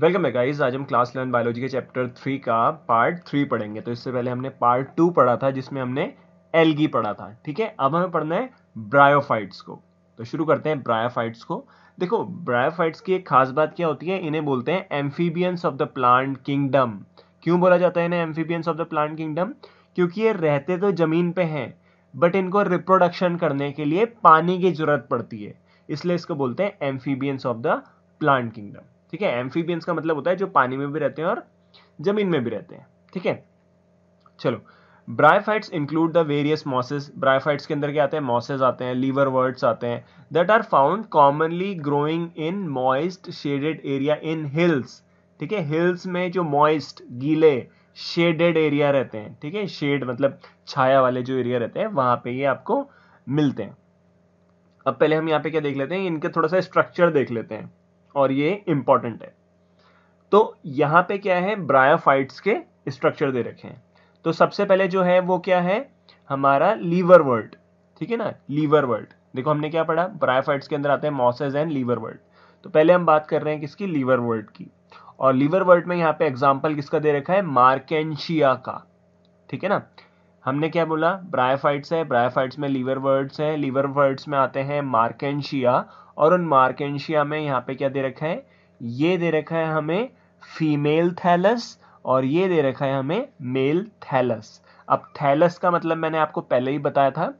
Welcome है guys आज हम क्लास इलेवन बायोलॉजी के चैप्टर थ्री का पार्ट थ्री पढ़ेंगे तो इससे पहले हमने पार्ट टू पढ़ा था जिसमें हमने एलगी पढ़ा था ठीक है अब हमें पढ़ना है ब्रायोफाइट्स को तो शुरू करते हैं ब्रायोफाइट्स को देखो ब्रायोफाइट्स की एक खास बात क्या होती है इन्हें बोलते हैं amphibians of the plant kingdom क्यों बोला जाता है इन्हें amphibians of the plant kingdom क्योंकि ये रहते तो जमीन पे हैं बट इनको रिप्रोडक्शन करने के लिए पानी की जरूरत पड़ती है इसलिए इसको बोलते हैं amphibians of the plant kingdom ठीक है एम्फीबियंस का मतलब होता है जो पानी में भी रहते हैं और जमीन में भी रहते हैं ठीक है चलो bryophytes include the various mosses bryophytes के अंदर क्या आते हैं मॉसेस आते हैं लीवर वर्ड्स आते हैं that are found commonly growing in moist shaded area in hills ठीक है हिल्स में जो मॉइस्ट गीले शेडेड एरिया रहते हैं ठीक है शेड मतलब छाया वाले जो एरिया रहते हैं वहां पे ये आपको मिलते हैं अब पहले हम यहाँ पे क्या देख लेते हैं इनके थोड़ा सा स्ट्रक्चर देख लेते हैं और ये इंपॉर्टेंट है तो यहां पे क्या है ब्रायोफाइट्स के स्ट्रक्चर दे रखे हैं तो सबसे पहले जो है वो क्या है हमारा लीवर वर्ल्ड ठीक है ना लीवर वर्ल्ड देखो हमने क्या पढ़ा ब्रायोफाइट्स के अंदर आते हैं मॉसेज एंड लीवर वर्ल्ड तो पहले हम बात कर रहे हैं किसकी लीवर वर्ल्ड की और लीवर वर्ल्ड में यहां पे एग्जाम्पल किसका दे रखा है मार्केशिया का ठीक है ना हमने क्या बोला ब्रायोफाइट्स है ब्रायोफाइट्स में लीवर वर्ड्स है लीवर वर्ड्स में आते हैं मार्केशिया और उन मार्केशिया में यहाँ पे क्या दे रखा है ये दे रखा है हमें फीमेल थैलस और ये दे रखा है हमें मेल थैलस अब थैलस का मतलब मैंने आपको पहले ही बताया था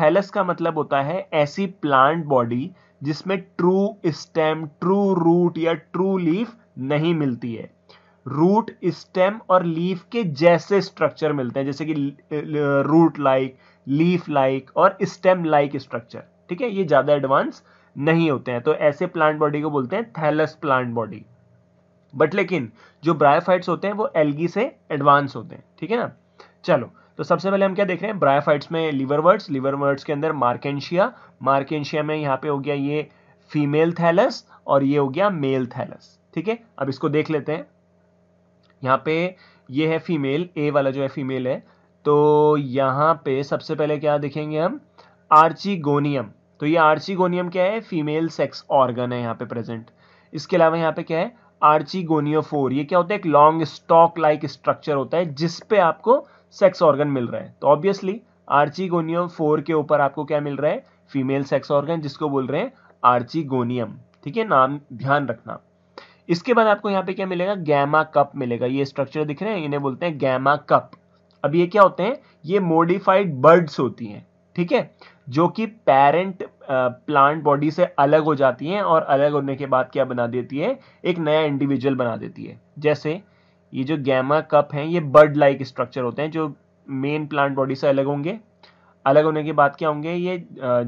थैलस का मतलब होता है ऐसी प्लांट बॉडी जिसमें ट्रू स्टेम ट्रू रूट या ट्रू लीफ नहीं मिलती है रूट स्टेम और लीफ के जैसे स्ट्रक्चर मिलते हैं जैसे कि रूट लाइक लीफ लाइक और स्टेम लाइक स्ट्रक्चर ठीक है ये ज़्यादा एडवांस नहीं होते हैं तो ऐसे प्लांट बॉडी को बोलते हैं थैलस प्लांट बॉडी बट लेकिन जो ब्रायोफाइट्स होते हैं वो एलगी से एडवांस होते हैं ठीक है ना चलो तो सबसे पहले हम क्या देख रहे हैं ब्रायोफाइट्स में लिवरवर्ड्स लिवरवर्ड्स के अंदर मार्केशिया मार्केशिया में यहाँ पे हो गया ये फीमेल थैलस और ये हो गया मेल थैलस ठीक है अब इसको देख लेते हैं यहाँ पे ये है फीमेल ए वाला जो है फीमेल है तो यहाँ पे सबसे पहले क्या देखेंगे हम आर्चिगोनियम तो ये आर्चीगोनियम क्या है फीमेल सेक्स ऑर्गन है यहाँ पे प्रेजेंट इसके अलावा यहाँ पे क्या है आर्चीगोनियोफोर ये क्या होता है एक लॉन्ग स्टॉक लाइक स्ट्रक्चर होता है जिसपे आपको सेक्स ऑर्गन मिल रहा है तो ऑब्वियसली फोर के ऊपर आपको क्या मिल रहा है फीमेल सेक्स ऑर्गन जिसको बोल रहे हैं आर्चीगोनियम ठीक है नाम ध्यान रखना इसके बाद आपको यहाँ पे क्या मिलेगा गैमा कप मिलेगा ये स्ट्रक्चर दिख रहे हैं इन्हें बोलते हैं गैमा कप अब ये क्या होते हैं ये मोडिफाइड बर्ड्स होती हैं ठीक है जो कि पेरेंट प्लांट बॉडी से अलग हो जाती हैं और अलग होने के बाद क्या बना देती है एक नया इंडिविजुअल बना देती है जैसे ये जो गैमा कप हैं ये बर्ड लाइक स्ट्रक्चर होते हैं जो मेन प्लांट बॉडी से अलग होंगे अलग होने के बाद क्या होंगे ये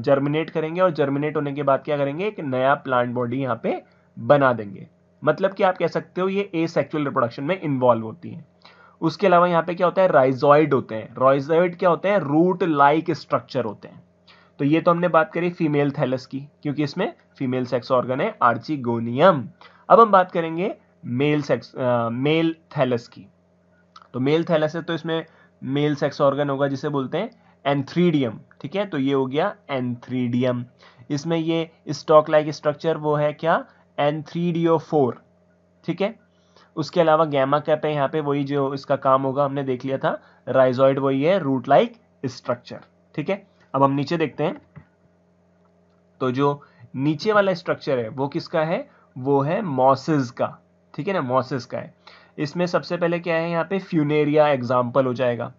जर्मिनेट करेंगे और जर्मिनेट होने के बाद क्या करेंगे एक नया प्लांट बॉडी यहाँ पे बना देंगे मतलब कि आप कह सकते हो ये ए सेक्चुअल रिप्रोडक्शन में इन्वॉल्व होती है उसके अलावा यहाँ पे क्या होता है राइजॉइड होते हैं राइजॉइड क्या होते हैं रूट लाइक स्ट्रक्चर होते हैं तो ये तो हमने बात करी फीमेल थैलस की क्योंकि इसमें फीमेल सेक्स ऑर्गन है आर्चिगोनियम अब हम बात करेंगे मेल सेक्स मेल थैलस की तो मेल थैलस है तो इसमें मेल सेक्स ऑर्गन होगा जिसे बोलते हैं एंथ्रीडियम ठीक है तो ये हो गया एंथ्रीडियम इसमें ये स्टॉक लाइक स्ट्रक्चर वो है क्या फोर ठीक है उसके अलावा गैमा कैप है यहाँ पे वही जो इसका काम होगा हमने देख लिया था राइजॉइड वही है रूट लाइक स्ट्रक्चर ठीक है अब हम नीचे देखते हैं तो जो नीचे वाला स्ट्रक्चर है वो किसका है वो है मॉसिस का ठीक है ना मॉसिस का है इसमें सबसे पहले क्या है यहाँ पे फ्यूनेरिया एग्जाम्पल हो जाएगा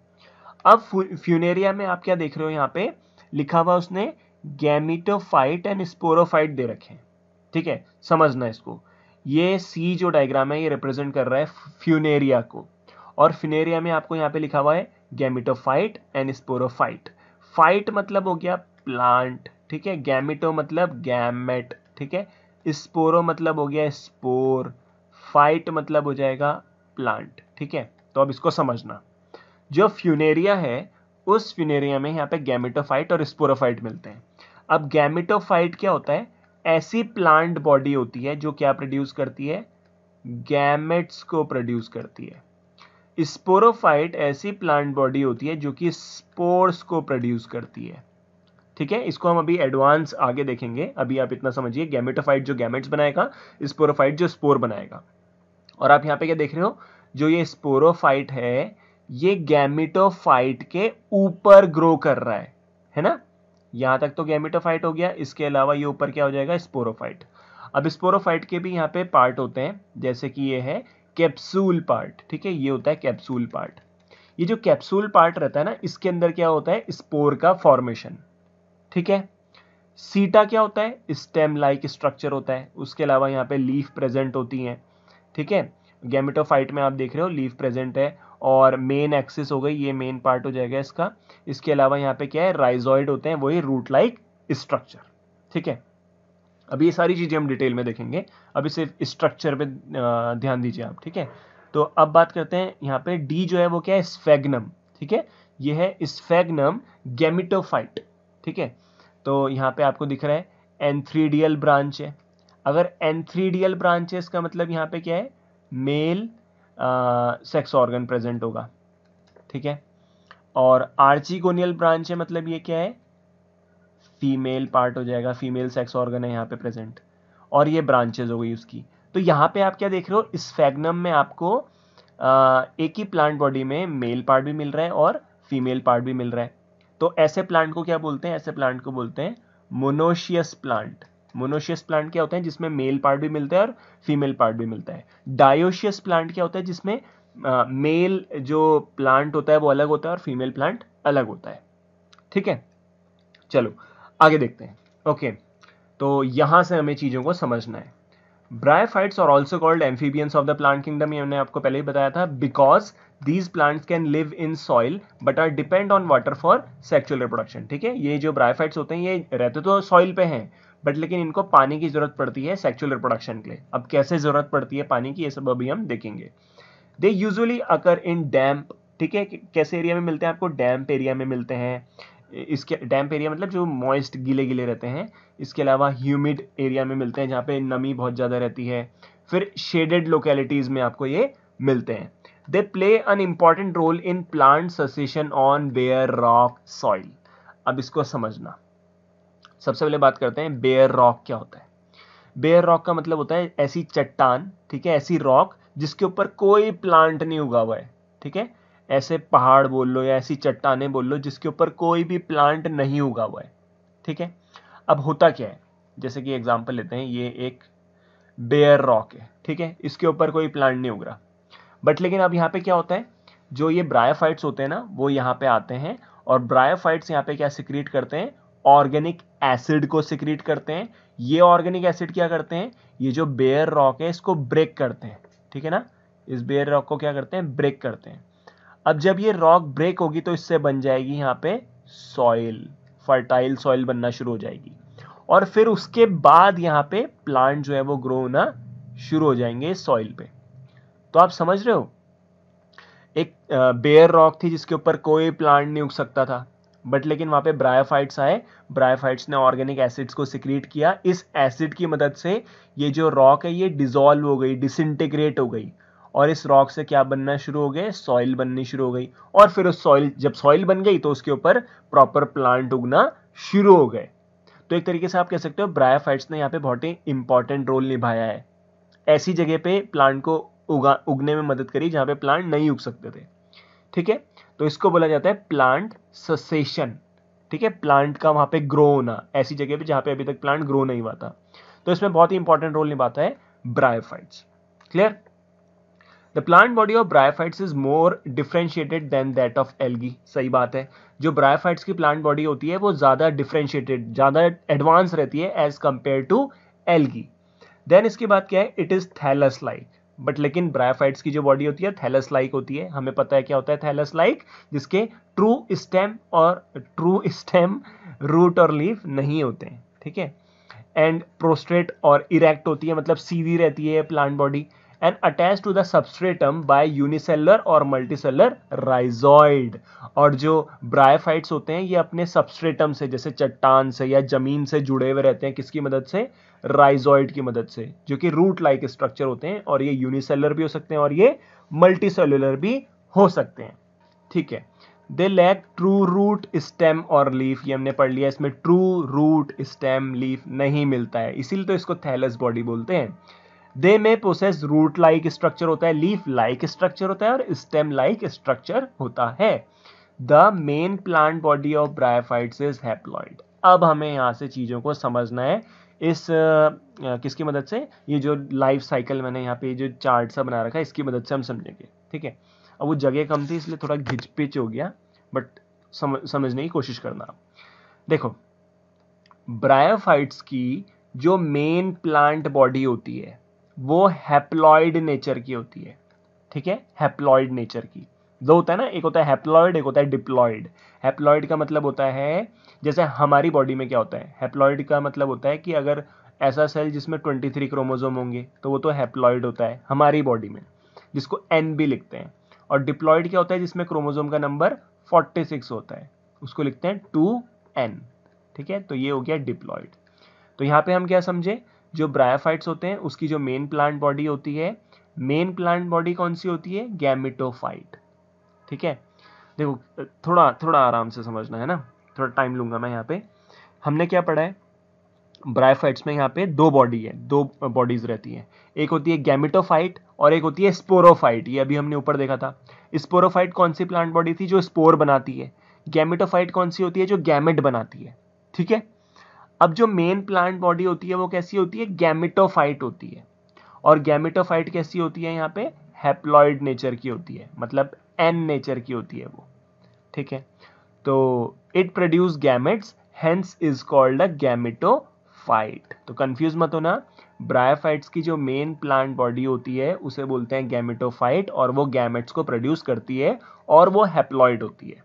अब फ्यूनेरिया में आप क्या देख रहे हो यहाँ पे लिखा हुआ उसने गैमिटोफाइट एंड स्पोरोफाइट दे रखे हैं ठीक है समझना इसको ये सी जो डायग्राम है ये रिप्रेजेंट कर रहा है फ्यूनेरिया को और फ्यूनेरिया में आपको यहाँ पे लिखा हुआ है गैमिटोफाइट एंड स्पोरोफाइट फाइट मतलब हो गया प्लांट ठीक है गैमिटो मतलब गैमेट ठीक है स्पोरो मतलब हो गया स्पोर फाइट मतलब हो जाएगा प्लांट ठीक है तो अब इसको समझना जो फ्यूनेरिया है उस फ्यूनेरिया में यहाँ पे गैमिटोफाइट और स्पोरोफाइट मिलते हैं अब गैमिटोफाइट क्या होता है ऐसी प्लांट बॉडी होती है जो क्या प्रोड्यूस करती है गैमेट्स को प्रोड्यूस करती है स्पोरोफाइट ऐसी प्लांट बॉडी होती है जो कि स्पोर्स को प्रोड्यूस करती है ठीक है इसको हम अभी एडवांस आगे देखेंगे अभी आप इतना समझिए गैमेटोफाइट जो गैमेट्स बनाएगा स्पोरोफाइट जो स्पोर बनाएगा और आप यहां पे क्या देख रहे हो जो ये स्पोरोफाइट है ये गैमिटोफाइट के ऊपर ग्रो कर रहा है है ना यहां तक तो गैमिटोफाइट हो गया इसके अलावा ये ऊपर क्या हो जाएगा स्पोरोफाइट अब स्पोरोफाइट के भी यहाँ पे पार्ट होते हैं जैसे कि ये है कैप्सूल पार्ट ठीक है ये होता है कैप्सूल पार्ट ये जो कैप्सूल पार्ट रहता है ना इसके अंदर क्या होता है स्पोर का फॉर्मेशन ठीक है सीटा क्या होता है स्टेम लाइक स्ट्रक्चर होता है उसके अलावा यहाँ पे लीफ प्रेजेंट होती हैं ठीक है गैमेटोफाइट में आप देख रहे हो लीफ प्रेजेंट है और मेन एक्सिस हो गई ये मेन पार्ट हो जाएगा इसका इसके अलावा यहाँ पे क्या है राइजॉइड होते हैं वही रूट लाइक स्ट्रक्चर ठीक है अब ये सारी चीज़ें हम डिटेल में देखेंगे अभी सिर्फ स्ट्रक्चर पे ध्यान दीजिए आप ठीक है तो अब बात करते हैं यहाँ पे डी जो है वो क्या है स्फेगनम ठीक है ये है स्फेगनम गैमिटोफाइट ठीक है तो यहाँ पे आपको दिख रहा है एंथ्रीडियल ब्रांच है अगर एंथ्रीडियल ब्रांच है इसका मतलब यहाँ पे क्या है मेल सेक्स ऑर्गन प्रेजेंट होगा ठीक है और आर्चिकोनियल ब्रांच है मतलब ये क्या है फीमेल पार्ट हो जाएगा फीमेल सेक्स ऑर्गन है यहाँ पे प्रेजेंट और ये ब्रांचेज हो गई उसकी तो यहाँ पे आप क्या देख रहे हो इस स्फेगनम में आपको आ, एक ही प्लांट बॉडी में मेल पार्ट भी मिल रहा है और फीमेल पार्ट भी मिल रहा है तो ऐसे प्लांट को क्या बोलते हैं ऐसे प्लांट को बोलते हैं मोनोशियस प्लांट मोनोशियस प्लांट क्या होता है जिसमें मेल पार्ट भी मिलता है और फीमेल पार्ट भी मिलता है डायोशियस प्लांट क्या होता है जिसमें मेल जो प्लांट होता है वो अलग होता है और फीमेल प्लांट अलग होता है ठीक है चलो आगे देखते हैं ओके तो यहां से हमें चीज़ों को समझना है ब्रायफाइट्स और also called amphibians of the plant kingdom ये हमने आपको पहले ही बताया था because these plants can live in soil but are depend on water for sexual reproduction ठीक है ये जो ब्रायफाइट्स होते हैं ये रहते तो सॉइल पे हैं बट लेकिन इनको पानी की जरूरत पड़ती है सेक्चुअल रिप्रोडक्शन के लिए अब कैसे जरूरत पड़ती है पानी की ये सब अभी हम देखेंगे दे यूजली अकर इन डैम्प ठीक है कैसे एरिया में मिलते हैं आपको डैम्प एरिया में मिलते हैं इसके डैम्प एरिया मतलब जो मॉइस्ट गीले गीले रहते हैं इसके अलावा ह्यूमिड एरिया में मिलते हैं जहाँ पे नमी बहुत ज़्यादा रहती है फिर शेडेड लोकेलिटीज़ में आपको ये मिलते हैं they play an important role in plant succession on bare rock soil अब इसको समझना सबसे पहले बात करते हैं बेयर रॉक क्या होता है बेयर रॉक का मतलब होता है ऐसी चट्टान ठीक है ऐसी रॉक जिसके ऊपर कोई प्लांट नहीं उगा हुआ है ठीक है ऐसे पहाड़ बोल लो या ऐसी चट्टाने बोल लो जिसके ऊपर कोई भी प्लांट नहीं उगा हुआ है ठीक है अब होता क्या है जैसे कि एग्जाम्पल लेते हैं ये एक बेयर रॉक है ठीक है इसके ऊपर कोई प्लांट नहीं उग रहा बट लेकिन अब यहाँ पे क्या होता है जो ये ब्रायोफाइट्स होते हैं ना वो यहाँ पे आते हैं और ब्रायोफाइट्स यहाँ पे क्या सिक्रीट करते हैं ऑर्गेनिक एसिड को सिक्रीट करते हैं ये ऑर्गेनिक एसिड क्या करते हैं ये जो बेयर रॉक है इसको ब्रेक करते हैं ठीक है ना इस बेयर रॉक को क्या करते हैं ब्रेक करते हैं अब जब ये रॉक ब्रेक होगी तो इससे बन जाएगी यहाँ पे सॉइल फर्टाइल सॉइल बनना शुरू हो जाएगी और फिर उसके बाद यहाँ पे प्लांट जो है वो ग्रो होना शुरू हो जाएंगे सॉइल पे तो आप समझ रहे हो एक बेयर रॉक थी जिसके ऊपर कोई प्लांट नहीं उग सकता था बट लेकिन वहां पे ब्रायोफाइट्स आए ब्रायोफाइट्स ने ऑर्गेनिक एसिड्स को सिक्रीट किया इस एसिड की मदद से ये जो रॉक है ये डिजोल्व हो गई डिसइंटीग्रेट हो गई और इस रॉक से क्या बनना शुरू हो गए सॉइल बननी शुरू हो गई और फिर उस सॉइल जब सॉइल बन गई तो उसके ऊपर प्रॉपर प्लांट उगना शुरू हो गए तो एक तरीके से आप कह सकते हो ब्रायाफाइट्स ने यहाँ पे बहुत ही इंपॉर्टेंट रोल निभाया है ऐसी जगह पे प्लांट को उगा उगने में मदद करी जहाँ पे प्लांट नहीं उग सकते थे ठीक है तो इसको बोला जाता है प्लांट ससेशन ठीक है प्लांट का वहाँ पे ग्रो होना ऐसी जगह पे जहाँ पे अभी तक प्लांट ग्रो नहीं हुआ था तो इसमें बहुत ही इंपॉर्टेंट रोल निभाता है bryophytes clear the plant body of bryophytes is more differentiated than that of algae सही बात है जो ब्रायोफाइट्स की प्लांट बॉडी होती है वो ज़्यादा डिफ्रेंशिएटेड ज़्यादा एडवांस रहती है as compared to algae than इसके बाद क्या है it is thallus like but लेकिन ब्रायोफाइट्स की जो बॉडी होती है थैलस लाइक होती है हमें पता है क्या होता है थैलस लाइक जिसके ट्रू स्टेम और ट्रू स्टेम रूट और लीफ नहीं होते हैं ठीक है एंड प्रोस्ट्रेट और इरेक्ट होती है मतलब सीधी रहती है plant body and attached to the substratum by unicellular और multicellular rhizoid और जो ब्रायफाइट्स होते हैं ये अपने सबस्ट्रेटम से जैसे चट्टान से या जमीन से जुड़े हुए रहते हैं किसकी मदद से राइजॉइड की मदद से जो कि रूट लाइक स्ट्रक्चर होते हैं और ये यूनिसेलर भी हो सकते हैं और ये मल्टीसेलुलर भी हो सकते हैं ठीक है they lack true root stem और लीफ ये हमने पढ़ लिया इसमें ट्रू रूट स्टेम लीफ नहीं मिलता है इसीलिए तो इसको थैलस बॉडी बोलते हैं दे में प्रोसेस रूट लाइक स्ट्रक्चर होता है लीफ लाइक स्ट्रक्चर होता है और स्टेम लाइक स्ट्रक्चर होता है the main plant body of bryophytes is haploid अब हमें यहाँ से चीज़ों को समझना है इस किसकी मदद से ये जो लाइफ साइकिल मैंने यहाँ पे जो चार्ट सा बना रखा है इसकी मदद से हम समझेंगे ठीक है अब वो जगह कम थी इसलिए थोड़ा घिच पिच हो गया बट समझ समझने की कोशिश करना देखो ब्रायोफाइट्स की जो मेन प्लांट बॉडी होती है वो हैप्लॉयड नेचर की होती है ठीक है हैप्लॉयड नेचर की दो होता है ना एक होता है हैप्लॉयड एक होता है डिप्लॉयड हैप्लॉयड का मतलब होता है जैसे हमारी बॉडी में क्या होता है हैप्लॉयड का मतलब होता है कि अगर ऐसा सेल जिसमें 23 क्रोमोजोम होंगे तो वो तो हैप्लॉयड होता है हमारी बॉडी में जिसको एन भी लिखते हैं और डिप्लॉयड क्या होता है जिसमें क्रोमोजोम का नंबर 46 होता है उसको लिखते हैं टू एन ठीक है तो ये हो गया डिप्लॉयड तो यहाँ पे हम क्या समझे जो ब्रायाफाइट्स होते हैं उसकी जो मेन प्लांट बॉडी होती है मेन प्लांट बॉडी कौन सी होती है गैमिटोफाइट ठीक है देखो थोड़ा थोड़ा आराम से समझना है ना थोड़ा टाइम लूंगा मैं यहाँ पे हमने क्या पढ़ा है ब्रायफाइट्स में यहाँ पे दो बॉडी है दो बॉडीज रहती हैं एक होती है गैमिटोफाइट और एक होती है स्पोरोफाइट ये अभी हमने ऊपर देखा था स्पोरोफाइट कौन सी प्लांट बॉडी थी जो स्पोर बनाती है गैमिटोफाइट कौन सी होती है जो गैमेट बनाती है ठीक है अब जो मेन प्लांट बॉडी होती है वो कैसी होती है गैमिटोफाइट होती है और गैमिटोफाइट कैसी होती है यहाँ पे हैप्लॉइड नेचर की होती है मतलब एन नेचर की होती है वो ठीक है तो it produce gametes hence is called a gametophyte तो कंफ्यूज मत होना ब्रायोफाइट्स की जो मेन प्लांट बॉडी होती है उसे बोलते हैं गैमिटोफाइट और वो गैमेट्स को प्रोड्यूस करती है और वो हैप्लॉइड होती है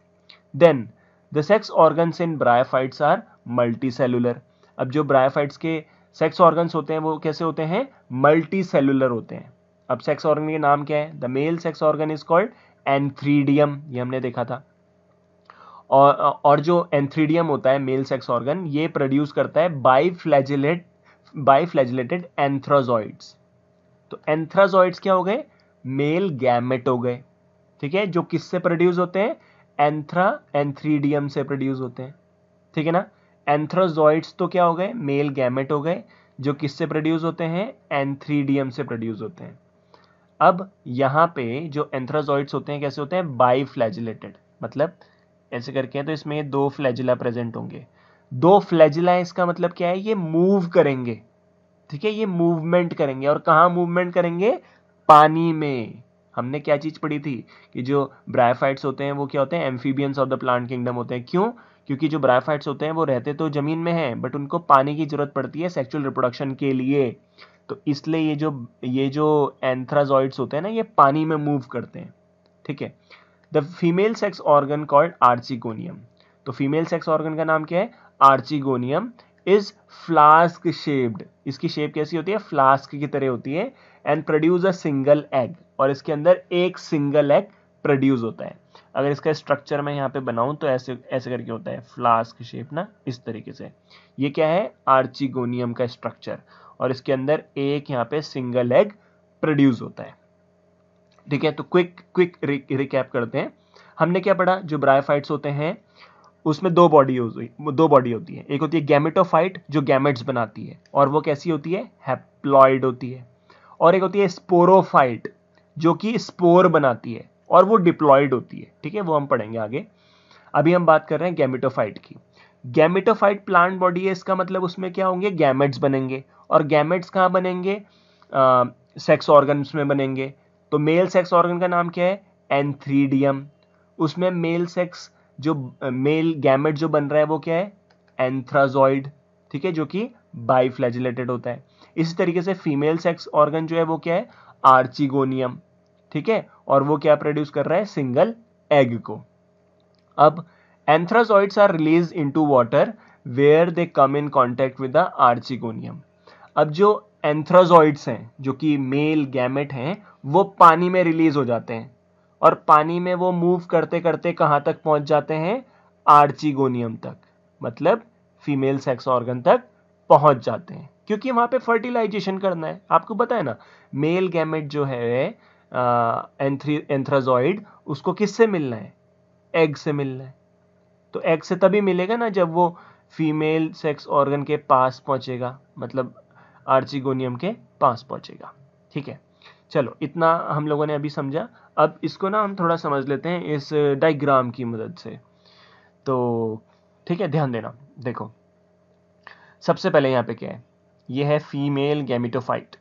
then the sex organs in bryophytes are multicellular अब जो ब्रायोफाइट्स के सेक्स ऑर्गन्स होते हैं वो कैसे होते हैं मल्टी सेलुलर होते हैं अब सेक्स ऑर्गन के नाम क्या है the male sex organ is called antheridium ये हमने देखा था और और जो एंथ्रीडियम होता है मेल सेक्स ऑर्गन ये प्रोड्यूस करता है biflagellate biflagellated antherozoids तो एंथ्राजॉइड्स क्या हो गए मेल गैमेट हो गए ठीक है जो किससे प्रोड्यूस होते हैं एंथ्रा एंथ्रीडियम से प्रोड्यूस होते हैं ठीक है ना एंथ्रोजॉइड्स तो क्या हो गए मेल गैमेट हो गए जो किससे प्रोड्यूस होते हैं एंथ्रीडियम से प्रोड्यूस होते हैं अब यहाँ पे जो एंथ्रोजॉइड्स होते हैं कैसे होते हैं बाई फ्लैजिलेटेड मतलब ऐसे करके तो इसमें दो फ्लैजिला प्रेजेंट होंगे दो फ्लैजिला इसका मतलब क्या है ये मूव करेंगे ठीक है ये मूवमेंट करेंगे और कहाँ मूवमेंट करेंगे पानी में हमने क्या चीज़ पढ़ी थी कि जो ब्रायफाइट्स होते हैं वो क्या होते हैं amphibians of the plant kingdom होते हैं क्यों क्योंकि जो ब्रायफाइट्स होते हैं वो रहते तो ज़मीन में हैं बट उनको पानी की ज़रूरत पड़ती है सेक्चुअल रिप्रोडक्शन के लिए तो इसलिए ये जो ये जो एंथ्राजॉइड्स होते हैं ना ये पानी में मूव करते हैं ठीक है the female sex organ called archegonium तो फीमेल सेक्स ऑर्गन का नाम क्या है आर्चिगोनियम इज फ्लास्क शेप्ड इसकी शेप कैसी होती है फ्लास्क की तरह होती है and produce a single egg और इसके अंदर एक सिंगल एग प्रोड्यूस होता है अगर इसका स्ट्रक्चर मैं यहाँ पे बनाऊं तो ऐसे ऐसे करके होता है फ्लास्क शेप ना इस तरीके से ये क्या है आर्चिगोनियम का स्ट्रक्चर और इसके अंदर एक यहाँ पे सिंगल एग प्रोड्यूस होता है ठीक है तो क्विक क्विक रिकैप करते हैं हमने क्या पढ़ा जो ब्रायोफाइट्स होते हैं उसमें दो बॉडी दो बॉडी होती है एक होती है गैमेटोफाइट जो गैमेट्स बनाती है और वो कैसी होती है हैप्लॉइड होती है और एक होती है स्पोरोफाइट जो कि स्पोर बनाती है और वो डिप्लॉयड होती है ठीक है वो हम पढ़ेंगे आगे अभी हम बात कर रहे हैं गैमिटोफाइट की गैमिटोफाइट प्लांट बॉडी है इसका मतलब उसमें क्या होंगे गैमेट्स बनेंगे और गैमेट्स कहाँ बनेंगे सेक्स ऑर्गन्स में बनेंगे तो मेल सेक्स ऑर्गन का नाम क्या है एंथ्रीडियम उसमें मेल सेक्स जो मेल गैमेट जो बन रहा है वो क्या है एंथ्राजॉइड ठीक है जो कि बाइफ्लैजिलेटेड होता है इसी तरीके से फीमेल सेक्स ऑर्गन जो है वो क्या है आर्चिगोनियम ठीक है और वो क्या प्रोड्यूस कर रहा है सिंगल एग को अब antherozoids are release into water where they come in contact with the archegonium अब जो एंथ्राजॉइड्स हैं जो कि मेल गैमेट हैं वो पानी में रिलीज हो जाते हैं और पानी में वो मूव करते करते कहाँ तक पहुंच जाते हैं आर्चिगोनियम तक मतलब फीमेल सेक्स ऑर्गन तक पहुंच जाते हैं क्योंकि वहां पे फर्टिलाइजेशन करना है आपको पता है ना मेल गैमेट जो है एंथ्राजॉइड उसको किससे मिलना है एग से मिलना है तो एग से तभी मिलेगा ना जब वो फीमेल सेक्स ऑर्गन के पास पहुंचेगा मतलब आर्चिगोनियम के पास पहुंचेगा ठीक है चलो इतना हम लोगों ने अभी समझा अब इसको ना हम थोड़ा समझ लेते हैं इस डायग्राम की मदद से तो ठीक है ध्यान देना देखो सबसे पहले यहाँ पे क्या है ये है फीमेल गैमिटोफाइट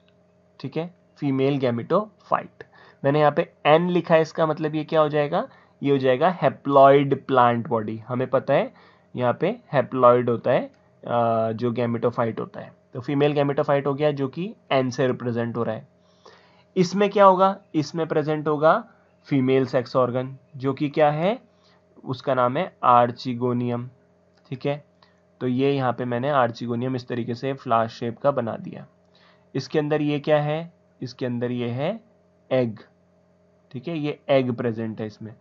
ठीक है फीमेल गैमिटोफाइट मैंने यहाँ पे एन लिखा है इसका मतलब ये क्या हो जाएगा ये हो जाएगा हेप्लॉइड प्लांट बॉडी हमें पता है यहाँ पे हेप्लॉइड होता है जो गैमिटोफाइट होता है तो फीमेल गैमिटोफाइट हो गया जो कि एन से रिप्रेजेंट हो रहा है इसमें क्या होगा इसमें प्रेजेंट होगा फीमेल सेक्स ऑर्गन जो कि क्या है उसका नाम है आर्चिगोनियम ठीक है तो ये यहाँ पे मैंने आर्चिगोनियम इस तरीके से फ्लावर शेप का बना दिया इसके अंदर ये क्या है इसके अंदर ये है एग ठीक है ये एग प्रेजेंट है इसमें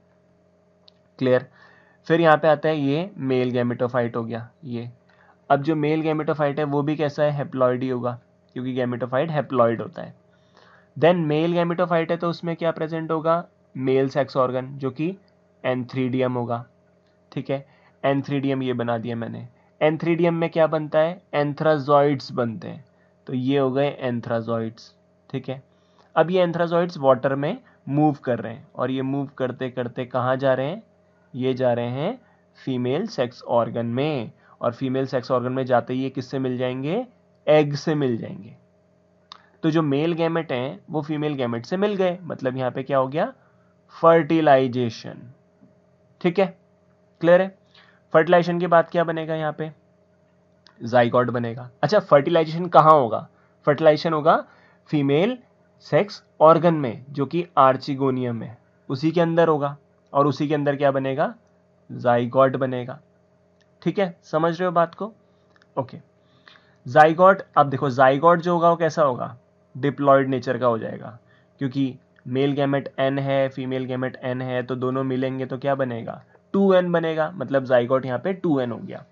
क्लियर फिर यहाँ पे आता है ये मेल गैमेटोफाइट हो गया ये अब जो मेल गैमेटोफाइट है वो भी कैसा है ही होगा क्योंकि गैमेटोफाइट हेप्लॉइड होता है देन मेल गैमेटोफाइट है तो उसमें क्या प्रेजेंट होगा मेल सेक्स ऑर्गन जो कि एनथ्रीडियम होगा ठीक है एंथ्रीडियम ये बना दिया मैंने एंथ्रीडियम में क्या बनता है एंथ्राजॉइड्स बनते हैं तो ये हो गए एंथ्राजॉइड्स ठीक है अब ये एंथ्राजॉइड्स वाटर में मूव कर रहे हैं और ये मूव करते करते कहाँ जा रहे हैं ये जा रहे हैं फीमेल सेक्स ऑर्गन में और फीमेल सेक्स ऑर्गन में जाते ही ये किससे मिल जाएंगे एग से मिल जाएंगे तो जो मेल गैमेट हैं वो फीमेल गैमेट से मिल गए मतलब यहाँ पे क्या हो गया फर्टिलाइजेशन ठीक है क्लियर है फर्टिलाइजेशन के बाद क्या बनेगा यहाँ पे जाइगॉट बनेगा अच्छा फर्टिलाइजेशन कहाँ होगा फर्टिलाइजेशन होगा फीमेल सेक्स ऑर्गन में जो कि आर्चिगोनियम है उसी के अंदर होगा और उसी के अंदर क्या बनेगा जाइगॉट बनेगा ठीक है समझ रहे हो बात को ओके जाइगॉट अब देखो जाइगॉट जो होगा वो कैसा होगा डिप्लॉयड नेचर का हो जाएगा क्योंकि मेल गैमेट एन है फीमेल गैमेट एन है तो दोनों मिलेंगे तो क्या बनेगा टू एन बनेगा मतलब जाइगॉट यहाँ पे टू एन हो गया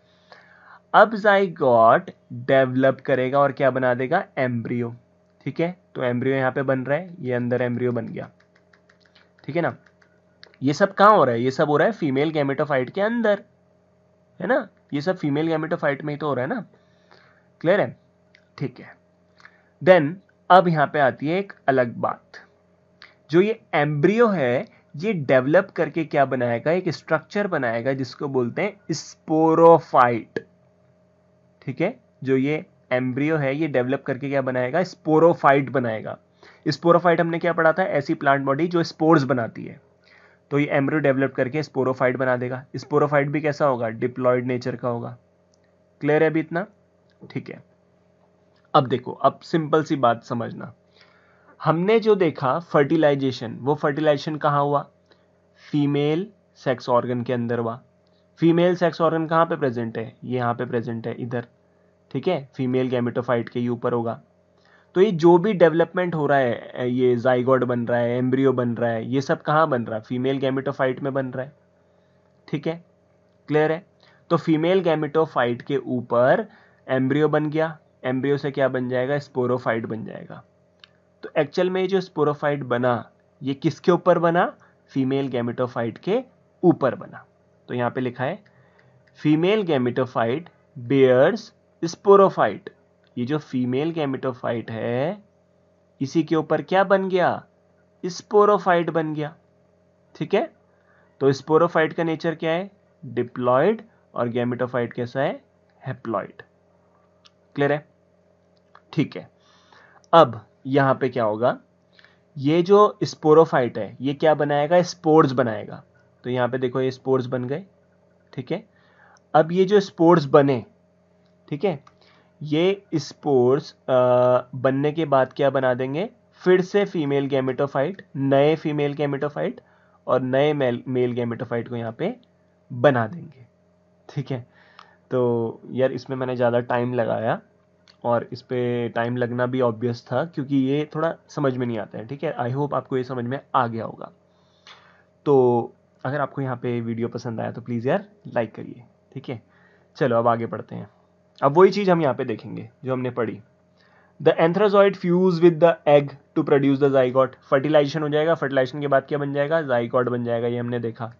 अब जाइगॉट डेवलप करेगा और क्या बना देगा एम्ब्रियो ठीक है तो एम्ब्रियो यहाँ पे बन रहा है ये अंदर एम्ब्रियो बन गया ठीक है ना ये सब कहाँ हो रहा है ये सब हो रहा है फीमेल गैमेटोफाइट के अंदर है ना ये सब फीमेल गैमेटोफाइट में ही तो हो रहा है ना क्लियर है ठीक है देन अब यहां पे आती है एक अलग बात जो ये एम्ब्रियो है ये डेवलप करके क्या बनाएगा एक स्ट्रक्चर बनाएगा जिसको बोलते हैं स्पोरोफाइट ठीक है जो ये एम्ब्रियो है ये डेवलप करके क्या बनाएगा स्पोरोफाइट बनाएगा स्पोरोफाइट हमने क्या पढ़ा था ऐसी प्लांट बॉडी जो स्पोर्स बनाती है तो ये एम्ब्रियो डेवलप करके स्पोरोफाइट बना देगा स्पोरोफाइट भी कैसा होगा डिप्लॉयड नेचर का होगा क्लियर है अभी इतना ठीक है अब देखो अब सिंपल सी बात समझना हमने जो देखा फर्टिलाइजेशन वो फर्टिलाइजेशन कहाँ हुआ फीमेल सेक्स ऑर्गन के अंदर हुआ फीमेल सेक्स ऑर्गन कहाँ पे प्रेजेंट है ये यहाँ पे प्रेजेंट है इधर ठीक है फीमेल गैमेटोफाइट के ऊपर होगा तो ये जो भी डेवलपमेंट हो रहा है ये जाइगॉड बन रहा है एम्ब्रियो बन रहा है ये सब कहाँ बन रहा है फीमेल गैमेटोफाइट में बन रहा है ठीक है क्लियर है तो फीमेल गैमेटोफाइट के ऊपर एम्ब्रियो बन गया एम्ब्रियो से क्या बन जाएगा स्पोरोफाइट बन जाएगा तो एक्चुअल में जो स्पोरोफाइट बना ये किसके ऊपर बना फीमेल गैमिटोफाइट के ऊपर बना तो यहां पे लिखा है फीमेल गैमिटोफाइट बेयर्स स्पोरोफाइट ये जो फीमेल गैमिटोफाइट है इसी के ऊपर क्या बन गया स्पोरोफाइट बन गया ठीक है तो स्पोरोफाइट का नेचर क्या है डिप्लॉइड और गैमिटोफाइट कैसा है हेप्लॉइड क्लियर है ठीक है अब यहाँ पे क्या होगा ये जो स्पोरोफाइट है ये क्या बनाएगा स्पोर्स बनाएगा तो यहाँ पे देखो ये स्पोर्स बन गए ठीक है अब ये जो स्पोर्स बने ठीक है ये स्पोर्स बनने के बाद क्या बना देंगे फिर से फीमेल गैमेटोफाइट नए फीमेल गैमेटोफाइट और नए मेल मेल गैमेटोफाइट को यहाँ पे बना देंगे ठीक है तो यार इसमें मैंने ज़्यादा टाइम लगाया और इस पर टाइम लगना भी ऑब्वियस था क्योंकि ये थोड़ा समझ में नहीं आता है ठीक है आई होप आपको ये समझ में आ गया होगा तो अगर आपको यहाँ पे वीडियो पसंद आया तो प्लीज़ यार लाइक करिए ठीक है चलो अब आगे पढ़ते हैं अब वही चीज़ हम यहाँ पे देखेंगे जो हमने पढ़ी the antherozoid fuse with the egg to produce the zygote fertilization हो जाएगा फर्टिलाइजेशन के बाद क्या बन जाएगा जाइगॉट बन जाएगा ये हमने देखा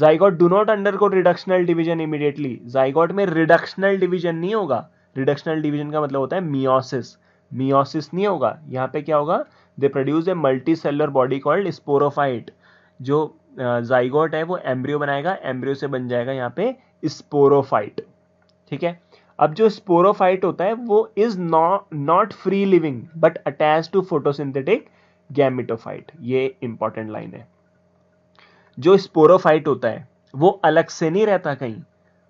zygote do not undergo reductional division immediately zygote में रिडक्शनल डिवीजन नहीं होगा रिडक्शनल डिवीजन का मतलब होता है मियोसिस मियोसिस नहीं होगा यहाँ पे क्या होगा they produce a multicellular body called sporophyte जो जाइगोट है वो एम्ब्रियो बनाएगा एम्ब्रियो से बन जाएगा यहाँ पे स्पोरोफाइट ठीक है अब जो स्पोरोफाइट होता है वो is not free living but attach to photosynthetic gametophyte ये इंपॉर्टेंट लाइन है जो स्पोरोफाइट होता है वो अलग से नहीं रहता कहीं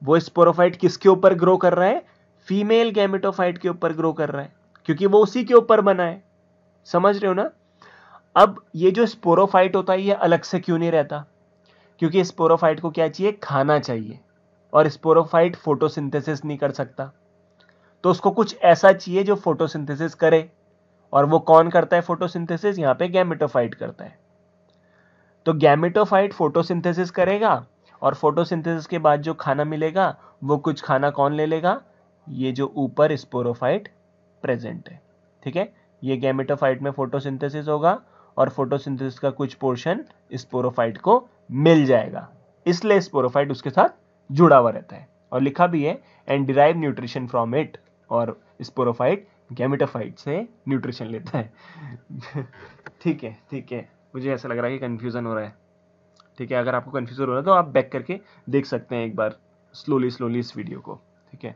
वो स्पोरोफाइट किसके ऊपर ग्रो कर रहा है फीमेल गैमेटोफाइट के ऊपर ग्रो कर रहा है क्योंकि वो उसी के ऊपर बना है समझ रहे हो ना अब ये जो स्पोरोफाइट होता है ये अलग से क्यों नहीं रहता क्योंकि स्पोरोफाइट को क्या चाहिए खाना चाहिए और स्पोरोफाइट फोटोसिंथेसिस नहीं कर सकता तो उसको कुछ ऐसा चाहिए जो फोटोसिंथेसिस करे और वो कौन करता है फोटोसिंथेसिस यहां पे गैमेटोफाइट करता है तो गैमेटोफाइट फोटोसिंथेसिस करेगा और फोटोसिंथेसिस के बाद जो खाना मिलेगा वो कुछ खाना कौन ले लेगा ये जो ऊपर स्पोरोफाइट प्रेजेंट है ठीक है ये गैमेटोफाइट में फोटोसिंथेसिस होगा और फोटोसिंथेसिस का कुछ पोर्शन स्पोरोफाइट को मिल जाएगा इसलिए स्पोरोफाइट उसके साथ जुड़ा हुआ रहता है और लिखा भी है and derive nutrition from it और स्पोरोफाइट गैमेटोफाइट से न्यूट्रिशन लेता है ठीक है ठीक है मुझे ऐसा लग रहा है कि कन्फ्यूज़न हो रहा है ठीक है अगर आपको कन्फ्यूज़न हो रहा है तो आप बैक करके देख सकते हैं एक बार स्लोली स्लोली इस वीडियो को ठीक है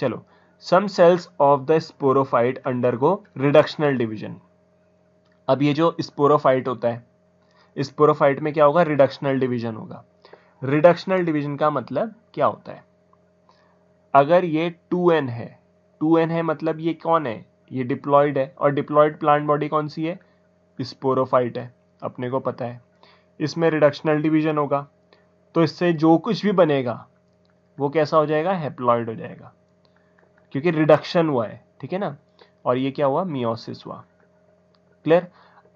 चलो some cells of the sporophyte undergo reductional division अब ये जो स्पोरोफाइट होता है स्पोरोफाइट में क्या होगा रिडक्शनल डिवीजन होगा रिडक्शनल डिवीजन का मतलब क्या होता है अगर ये 2n है 2n है मतलब ये कौन है ये डिप्लॉयड है और डिप्लॉयड प्लांट बॉडी कौन सी है स्पोरोफाइट है अपने को पता है इसमें रिडक्शनल डिवीजन होगा तो इससे जो कुछ भी बनेगा वो कैसा हो जाएगा हेप्लॉयड हो जाएगा क्योंकि रिडक्शन हुआ है ठीक है ना और ये क्या हुआ मियोसिस हुआ क्लियर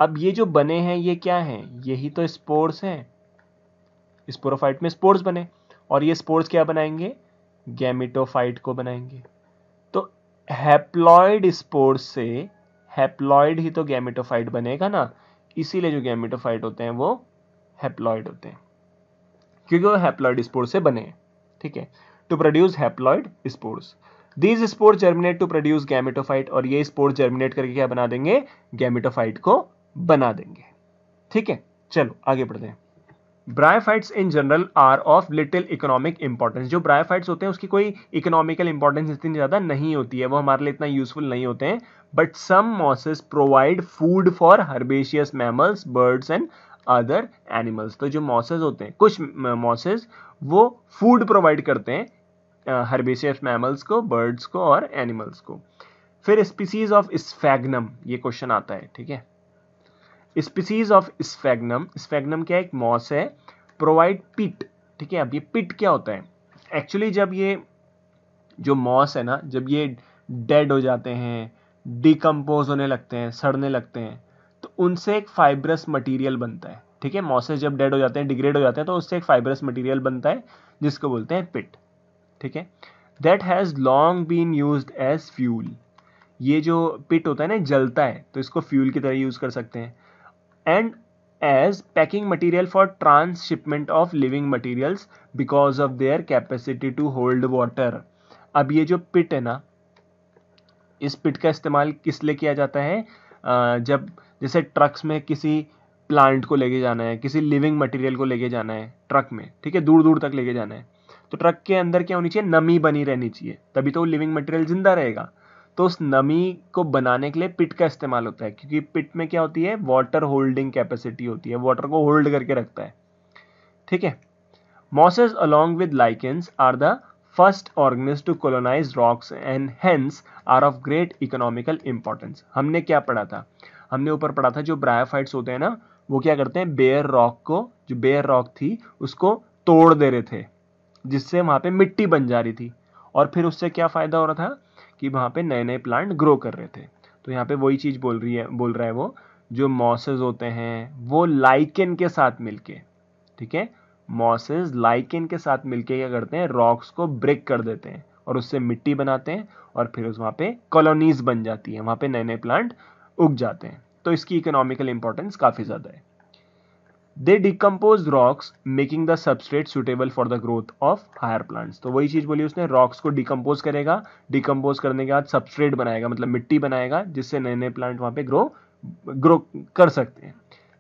अब ये जो बने हैं ये क्या हैं यही तो स्पोर्स हैं स्पोरोफाइट में स्पोर्स बने और ये स्पोर्स क्या बनाएंगे गैमिटोफाइट को बनाएंगे तो हैप्लॉयड स्पोर्स से हैप्लॉइड ही तो गैमिटोफाइट बनेगा ना इसीलिए जो गैमिटोफाइट होते हैं वो हैप्लॉइड होते हैं क्योंकि वो हैप्लॉयड स्पोर्ट से बने ठीक है to produce haploid spores these spore germinate to produce gametophyte और ये स्पोर्ट जर्मिनेट करके क्या बना देंगे गैमिटोफाइट को बना देंगे ठीक है चलो आगे बढ़ते हैं bryophytes in general are of little economic importance जो ब्रायोफाइट्स होते हैं उसकी कोई इकोनॉमिकल इंपॉर्टेंस इतनी ज़्यादा नहीं होती है वो हमारे लिए इतना यूजफुल नहीं होते हैं but some mosses provide food for herbaceous mammals birds and other animals तो जो मॉसेज होते हैं कुछ मॉसेज वो फूड प्रोवाइड करते हैं हर्बेसियस मैमल्स को बर्ड्स को और एनिमल्स को फिर स्पीसीज ऑफ स्फेगनम ये क्वेश्चन आता है ठीक है स्पीसीज ऑफ स्फेगनम स्फेगनम क्या एक मॉस है प्रोवाइड पिट ठीक है अब ये पिट क्या होता है एक्चुअली जब ये जो मॉस है ना जब ये डेड हो जाते हैं डिकम्पोज होने लगते हैं सड़ने लगते हैं तो उनसे एक फाइब्रस मटेरियल बनता है ठीक है मॉसेस जब डेड हो जाते हैं डिग्रेड हो जाते हैं तो उससे एक फाइब्रस मटेरियल बनता है जिसको बोलते हैं पिट ठीक है that has long been use as fuel ये जो पिट होता है ना जलता है तो इसको फ्यूल की तरह यूज़ कर सकते हैं and as packing material for transshipment of living materials because of their capacity to hold water अब ये जो पिट है ना इस पिट का इस्तेमाल किस लिए किया जाता है जब जैसे ट्रक्स में किसी प्लांट को लेके जाना है किसी लिविंग मटेरियल को लेके जाना है ट्रक में ठीक है दूर दूर तक लेके जाना है तो ट्रक के अंदर क्या होनी चाहिए नमी बनी रहनी चाहिए तभी तो लिविंग मटेरियल जिंदा रहेगा तो उस नमी को बनाने के लिए पिट का इस्तेमाल होता है क्योंकि पिट में क्या होती है वाटर होल्डिंग कैपेसिटी होती है वाटर को होल्ड करके रखता है ठीक है mosses along with lichens are the first organisms to colonize rocks and hence are of great economical importance हमने क्या पढ़ा था हमने ऊपर पढ़ा था जो ब्रायोफाइट्स होते हैं ना वो क्या करते हैं बेयर रॉक को जो बेयर रॉक थी उसको तोड़ दे रहे थे जिससे वहाँ पे मिट्टी बन जा रही थी और फिर उससे क्या फ़ायदा हो रहा था कि वहाँ पे नए नए प्लांट ग्रो कर रहे थे तो यहाँ पे वही चीज़ बोल रही है बोल रहा है वो जो मॉसेज होते हैं वो लाइकेन के साथ मिलके ठीक है मॉसेज लाइकेन के साथ मिलके क्या करते हैं रॉक्स को ब्रेक कर देते हैं और उससे मिट्टी बनाते हैं और फिर उस वहाँ पे कॉलोनीज बन जाती है वहाँ पे नए नए प्लांट उग जाते हैं तो इसकी इकोनॉमिकल इंपॉर्टेंस काफ़ी ज़्यादा है they decompose rocks making the substrate suitable for the growth of higher plants तो वही चीज़ बोली उसने रॉक्स को डिकम्पोज करेगा डिकम्पोज करने के बाद सबस्ट्रेट बनाएगा मतलब मिट्टी बनाएगा जिससे नए नए प्लांट वहां पे ग्रो ग्रो कर सकते हैं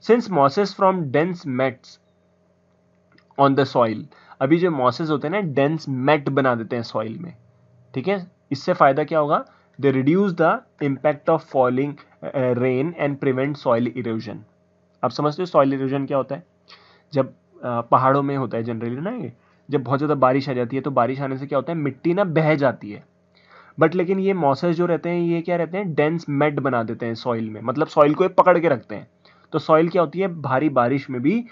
since mosses from dense mats on the soil अभी जो मॉसेस होते हैं ना डेंस मेट बना देते हैं सॉइल में ठीक है इससे फ़ायदा क्या होगा they reduce the impact of falling rain and prevent soil erosion आप समझते हो सॉइल इरोजन क्या होता है जब पहाड़ों में होता है जनरली ना ये जब बहुत ज़्यादा बारिश आ जाती है तो बारिश आने से क्या होता है मिट्टी ना बह जाती है बट लेकिन ये मॉसेस जो रहते हैं ये क्या रहते हैं डेंस मेड बना देते हैं सॉइल में मतलब सॉइल को पकड़ के रखते हैं तो सॉइल क्या होती है भारी बारिश में भी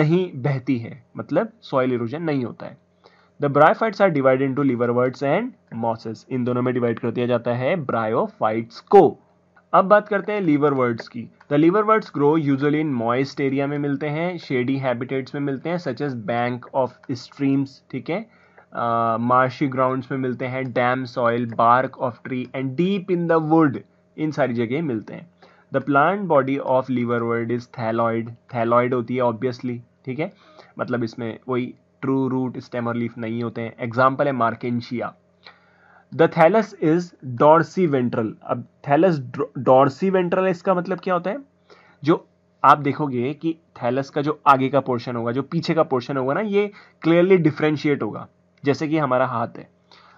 नहीं बहती है मतलब सॉइल इरोजन नहीं होता है the bryophytes are divided into liverworts and mosses इन दोनों में डिवाइड कर दिया जाता है ब्रायोफाइट्स को अब बात करते हैं लीवर वर्ड्स की the liverworts grow usually in moist area में मिलते हैं शेडी हैबिटेट्स में मिलते हैं such as bank of streams ठीक है मार्शी ग्राउंड्स में मिलते हैं damp soil bark of tree and deep in the wood इन सारी जगह मिलते हैं the plant body of liverwort is thalloid thalloid होती है ऑब्वियसली ठीक है मतलब इसमें कोई ट्रू रूट स्टेमर लीफ नहीं होते हैं एग्जाम्पल है मार्केशिया the thallus is dorsiventral अब थैलस डॉर्सी वेंट्रल इसका मतलब क्या होता है जो आप देखोगे कि थैलस का जो आगे का पोर्शन होगा जो पीछे का पोर्शन होगा ना ये क्लियरली डिफ्रेंशिएट होगा जैसे कि हमारा हाथ है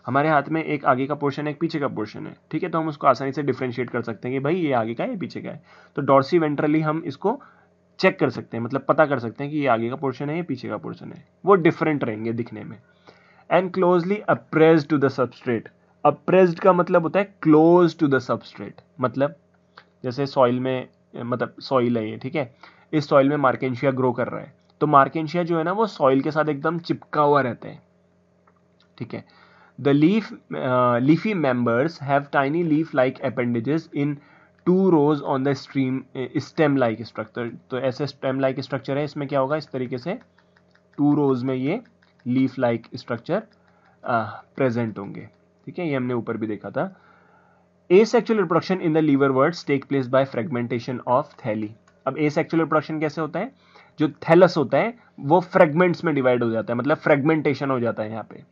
हमारे हाथ में एक आगे का पोर्शन है एक पीछे का पोर्शन है ठीक है तो हम उसको आसानी से डिफ्रेंशिएट कर सकते हैं कि भाई ये आगे का है ये पीछे का है तो डॉर्सी वेंट्रली हम इसको चेक कर सकते हैं मतलब पता कर सकते हैं कि ये आगे का पोर्शन है ये पीछे का पोर्शन है वो डिफरेंट रहेंगे दिखने में and closely appressed to the substrate appressed का मतलब होता है क्लोज टू द सबस्ट्रेट मतलब जैसे सॉइल में मतलब सॉइल है ये ठीक है इस सॉइल में मार्केशिया ग्रो कर रहा है तो मार्केशिया जो है ना वो सॉइल के साथ एकदम चिपका हुआ रहता है ठीक है the leaf leafy members have tiny leaf like appendages in two rows on the stream stem like structure तो ऐसे स्टेम लाइक स्ट्रक्चर है इसमें क्या होगा इस तरीके से टू रोज में ये लीफ लाइक स्ट्रक्चर प्रेजेंट होंगे ठीक है ये हमने ऊपर भी देखा था asexual reproduction in the liverwort take place by fragmentation of thalli अब सेक्चुअल रिप्रोडक्शन कैसे होता है जो थैलस होता है वो फ्रेगमेंट्स में डिवाइड हो जाता है मतलब फ्रेगमेंटेशन हो जाता है यहाँ पे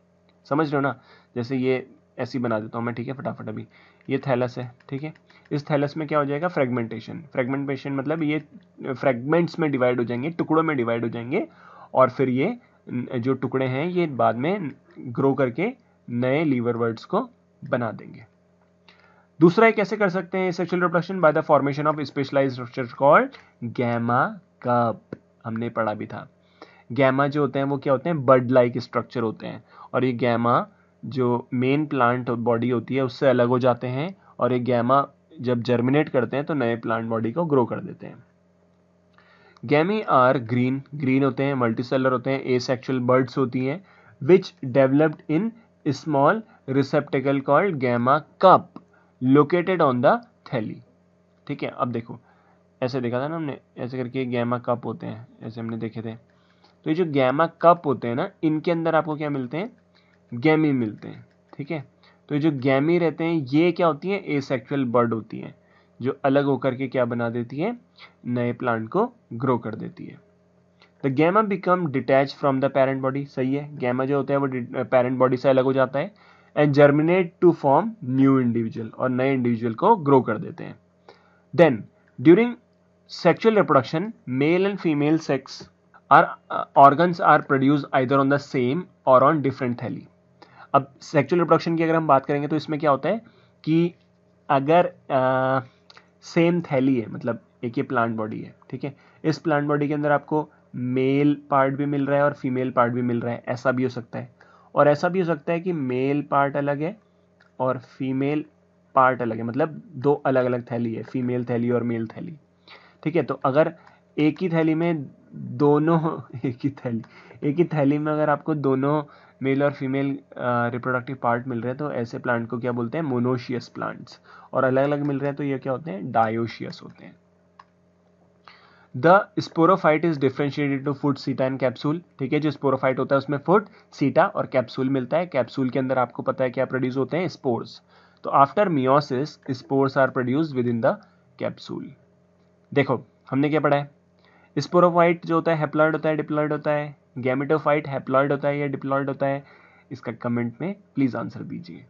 समझ रहे हो ना जैसे ये ऐसी बना देता हूँ मैं ठीक है फटाफट अभी ये थैलस है ठीक है इस थैलस में क्या हो जाएगा फ्रेगमेंटेशन फ्रेगमेंटेशन मतलब ये फ्रेगमेंट्स में डिवाइड हो जाएंगे टुकड़ों में डिवाइड हो जाएंगे और फिर ये जो टुकड़े हैं ये बाद में ग्रो करके नए लीवर वर्ड्स को बना देंगे दूसरा कैसे कर सकते हैं sexual reproduction by the formation of specialise structure called gemma cup हमने पढ़ा भी था गैमा जो होते हैं वो क्या होते हैं बर्ड लाइक स्ट्रक्चर होते हैं और ये गैमा जो मेन प्लांट बॉडी होती है उससे अलग हो जाते हैं और ये गैमा जब जर्मिनेट करते हैं तो नए प्लांट बॉडी को ग्रो कर देते हैं गैमी आर ग्रीन ग्रीन होते हैं मल्टी होते हैं ए बर्ड्स होती हैं which developed in small receptacle called gamma cup located on the थैली ठीक है अब देखो ऐसे देखा था ना हमने ऐसे करके गैमा कप होते हैं ऐसे हमने देखे थे तो ये जो गैमा कप होते हैं ना इनके अंदर आपको क्या मिलते हैं गैमी मिलते हैं ठीक है तो ये जो गैमी रहते हैं ये क्या होती है एसेक्चुअल बर्ड होती है जो अलग होकर के क्या बना देती है नए प्लांट को ग्रो कर देती है the gemma become detach from the parent body सही है गैमा जो होता है वो पेरेंट बॉडी से अलग हो जाता है and germinate to form new individual और नए इंडिविजुअल को ग्रो कर देते हैं then during sexual reproduction male and female sex are organs are produce either on the same और ऑन डिफरेंट थैली अब सेक्चुअल रिप्रोडक्शन की अगर हम बात करेंगे तो इसमें क्या होता है कि अगर सेम uh, थैली है मतलब एक ये प्लांट बॉडी है ठीक है इस प्लांट बॉडी के अंदर आपको मेल पार्ट भी मिल रहा है और फीमेल पार्ट भी मिल रहा है ऐसा भी हो सकता है और ऐसा भी हो सकता है कि मेल पार्ट अलग है और फीमेल पार्ट अलग है मतलब दो अलग अलग थैली है फीमेल थैली और मेल थैली ठीक है तो अगर एक ही थैली में दोनों एक ही थैली एक ही थैली में अगर आपको दोनों मेल और फीमेल रिप्रोडक्टिव पार्ट मिल रहे हैं तो ऐसे प्लांट को क्या बोलते हैं मोनोशियस प्लांट्स और अलग अलग मिल रहे हैं तो ये क्या होते हैं डायोशियस होते हैं the sporophyte is differentiated to foot seta and capsule ठीक है जो स्पोरोफाइट होता है उसमें फुट सीटा और कैप्सूल मिलता है कैप्सूल के अंदर आपको पता है क्या प्रोड्यूस होते हैं स्पोर्स तो after meiosis spores are produce within the capsule देखो हमने क्या पढ़ा है स्पोरोफाइट जो होता है हेप्लॉइड होता है डिप्लॉइड होता है गैमेटोफाइट हेप्लॉइड होता है या डिप्लॉइड होता है इसका कमेंट में प्लीज आंसर दीजिए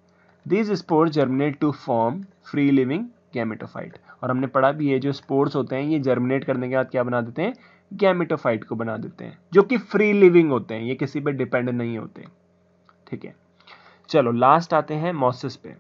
these spores germinate to form free living gametophyte और हमने पढ़ा भी है जो स्पोर्ट्स होते हैं ये जर्मिनेट करने के बाद क्या बना देते हैं गैमेटोफाइट को बना देते हैं जो कि फ्री लिविंग होते हैं ये किसी पर डिपेंड नहीं होते ठीक है चलो लास्ट आते हैं मॉसिस पे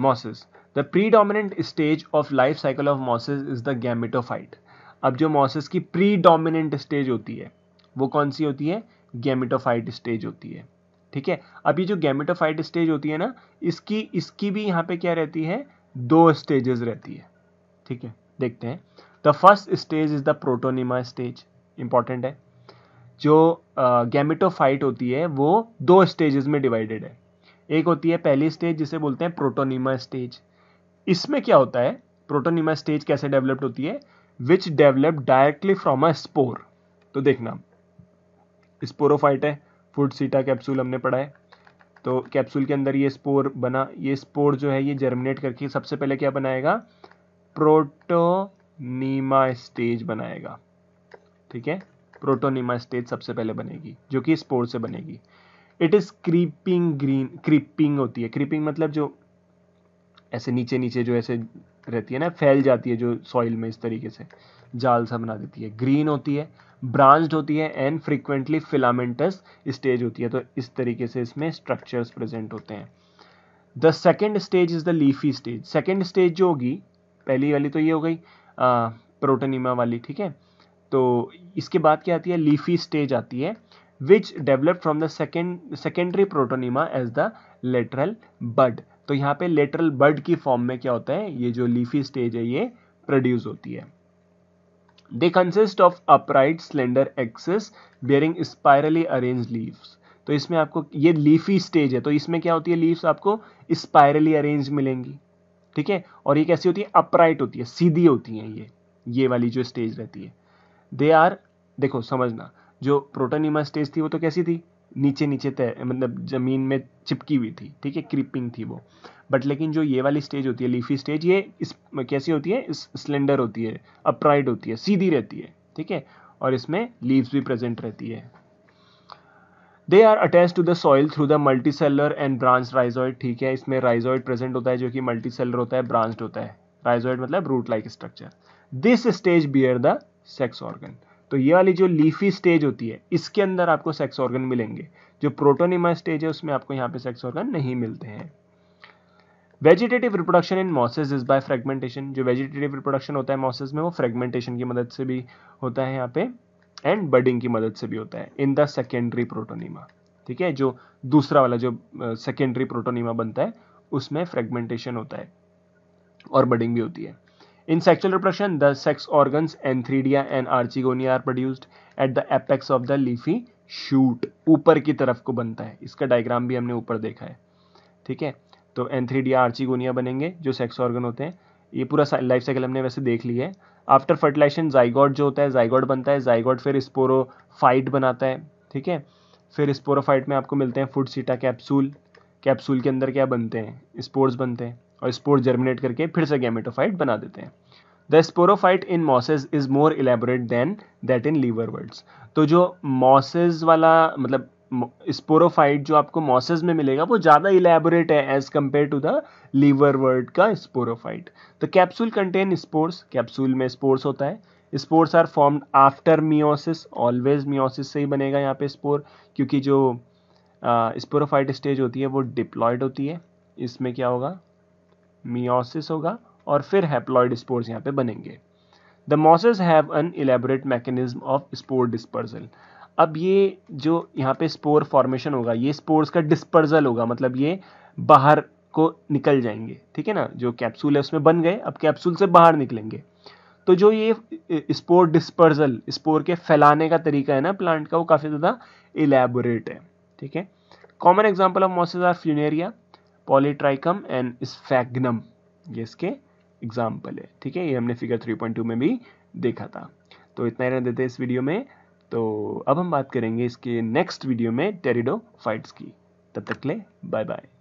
mosses the predominant stage of life cycle of mosses is the gametophyte अब जो मॉसिस की प्रीडोमिनेंट स्टेज होती है वो कौन सी होती है गैमेटोफाइट स्टेज होती है ठीक है अब ये जो गैमेटोफाइट स्टेज होती है ना इसकी इसकी भी यहाँ पे क्या रहती है दो स्टेजेस रहती है ठीक है देखते हैं the first stage is the protonema stage important है जो गैमिटोफाइट होती है वो दो स्टेजेस में डिवाइडेड है एक होती है पहली स्टेज जिसे बोलते हैं प्रोटोनिमा स्टेज इसमें क्या होता है प्रोटोनिमा स्टेज कैसे डेवलप्ड होती है which develop directly from a spore तो देखना स्पोरोफाइट है फूड सीटा कैप्सूल हमने पढ़ा है तो कैप्सूल के अंदर ये स्पोर बना ये स्पोर जो है ये जर्मिनेट करके सबसे पहले क्या बनाएगा प्रोटोनीमा स्टेज बनाएगा ठीक है प्रोटोनीमा स्टेज सबसे पहले बनेगी जो कि स्पोर से बनेगी it is creeping green creeping होती है क्रीपिंग मतलब जो ऐसे नीचे नीचे जो ऐसे रहती है ना फैल जाती है जो सॉइल में इस तरीके से जाल सा बना देती है ग्रीन होती है ब्रांच होती है एंड फ्रीक्वेंटली फिलामेंटस स्टेज होती है तो इस तरीके से इसमें स्ट्रक्चर्स प्रेजेंट होते हैं the second stage is the leafy stage second stage जो होगी पहली वाली तो ये हो गई प्रोटोनीमा वाली ठीक है तो इसके बाद क्या आती है लीफी स्टेज आती है which develop from the second secondary protonema as the lateral bud तो यहाँ पे लेटरल बर्ड की फॉर्म में क्या होता है ये जो लीफी स्टेज है ये प्रोड्यूस होती है they consist of upright slender axes bearing spirally arrange leaves तो इसमें आपको ये लीफी स्टेज है तो इसमें क्या होती है लीव्स आपको स्पायरली अरेंज मिलेंगी ठीक है और ये कैसी होती है अपराइट होती है सीधी होती है ये ये वाली जो स्टेज रहती है दे आर देखो समझना जो प्रोटोनिमा स्टेज थी वो तो कैसी थी नीचे नीचे तय मतलब ज़मीन में चिपकी हुई थी ठीक है क्रीपिंग थी वो बट लेकिन जो ये वाली स्टेज होती है लीफी स्टेज ये इस कैसी होती है इस स्लेंडर होती है अपराइड होती है सीधी रहती है ठीक है और इसमें लीव्स भी प्रेजेंट रहती है they are attach to the soil through the multicellular and branch rhizoid ठीक है इसमें राइजॉइड प्रेजेंट होता है जो कि मल्टी सेलर होता है ब्रांच होता है राइजॉइड मतलब root like structure this stage bear the sex organ तो ये वाली जो लीफी स्टेज होती है इसके अंदर आपको सेक्स ऑर्गन मिलेंगे जो प्रोटोनिमा स्टेज है उसमें आपको यहाँ पे सेक्स ऑर्गन नहीं मिलते हैं vegetative reproduction in mosses is by fragmentation जो वेजिटेटिव रिप्रोडक्शन होता है मॉसेज में वो फ्रेगमेंटेशन की मदद से भी होता है यहाँ पे एंड बडिंग की मदद से भी होता है इन द सेकेंडरी प्रोटोनिमा ठीक है जो दूसरा वाला जो सेकेंडरी uh, प्रोटोनिमा बनता है उसमें फ्रेगमेंटेशन होता है और बडिंग भी होती है In sexual reproduction, the sex organs antheridia and archegonia are produced at the apex of the leafy shoot. ऊपर की तरफ को बनता है इसका डायग्राम भी हमने ऊपर देखा है ठीक है तो एंथ्रीडिया आर्चिगोनिया बनेंगे जो सेक्स ऑर्गन होते हैं ये पूरा लाइफ साइकिल हमने वैसे देख लिया है आफ्टर फर्टिलाइजेशन जाइगॉड जो होता है जाइगॉड बनता है जाइगॉड फिर स्पोरोफाइट बनाता है ठीक है फिर स्पोरोफाइट में आपको मिलते हैं फूड सीटा कैप्सूल कैप्सूल के अंदर क्या बनते हैं स्पोर्स बनते हैं और स्पोर जर्मिनेट करके फिर से गैमेटोफाइट बना देते हैं the sporophyte in mosses is more elaborate than that in liverworts तो जो मॉसेज वाला मतलब स्पोरोफाइट जो आपको मॉसेज में मिलेगा वो ज़्यादा इलेबोरेट है as compare to the liverwort का sporophyte the capsule contain spores capsule में स्पोर्स होता है spores are form after meiosis always meiosis से ही बनेगा यहाँ पे स्पोर क्योंकि जो स्पोरोफाइट स्टेज होती है वो डिप्लॉयड होती है इसमें क्या होगा मियोसिस होगा और फिर हैप्लॉयड स्पोर्स यहाँ पे बनेंगे the mosses have an elaborate mechanism of spore dispersal अब ये जो यहाँ पे स्पोर फॉर्मेशन होगा ये स्पोर्स का डिस्पर्जल होगा मतलब ये बाहर को निकल जाएंगे ठीक है ना जो कैप्सूल है उसमें बन गए अब कैप्सूल से बाहर निकलेंगे तो जो ये स्पोर डिस्पर्जल स्पोर के फैलाने का तरीका है ना प्लांट का वो काफ़ी ज़्यादा इलेबोरेट है ठीक है common example of mosses are funaria polytrichum and sphagnum ये इसके एग्जाम्पल है ठीक है ये हमने फिगर 3.2 में भी देखा था तो इतना ही रहने देते इस वीडियो में तो अब हम बात करेंगे इसके नेक्स्ट वीडियो में टेरिडो फाइट्स की तब तक ले बाय बाय